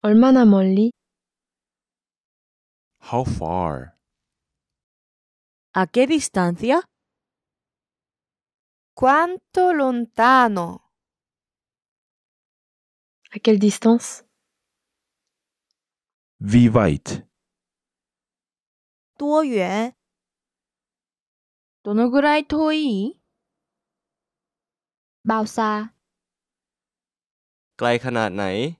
얼마나 멀리? How far? ¿A qué distancia? ¿Cuánto lontano? À quelle distance? Wie weit? 多远？どのぐらい遠い bao xa ไกลขนาดไหน